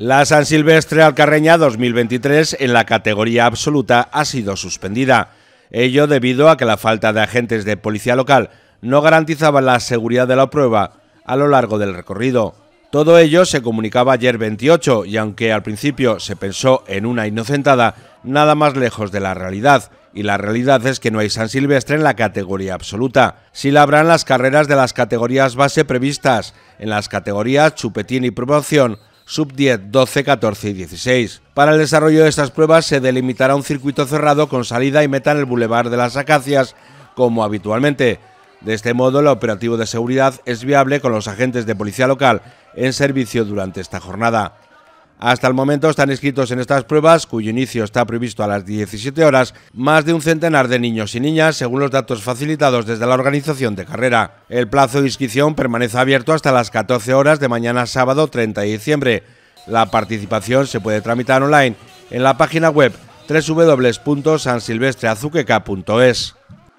La San Silvestre Alcarreña 2023 en la categoría absoluta ha sido suspendida. Ello debido a que la falta de agentes de policía local no garantizaba la seguridad de la prueba a lo largo del recorrido. Todo ello se comunicaba ayer 28 y aunque al principio se pensó en una inocentada, nada más lejos de la realidad. Y la realidad es que no hay San Silvestre en la categoría absoluta. Si la habrán las carreras de las categorías base previstas, en las categorías chupetín y promoción, sub-10, 12, 14 y 16. Para el desarrollo de estas pruebas se delimitará un circuito cerrado con salida y meta en el bulevar de las Acacias, como habitualmente. De este modo, el operativo de seguridad es viable con los agentes de policía local en servicio durante esta jornada. Hasta el momento están inscritos en estas pruebas, cuyo inicio está previsto a las 17 horas, más de un centenar de niños y niñas, según los datos facilitados desde la organización de carrera. El plazo de inscripción permanece abierto hasta las 14 horas de mañana sábado 30 de diciembre. La participación se puede tramitar online en la página web www.sansilvestreazuqueca.es.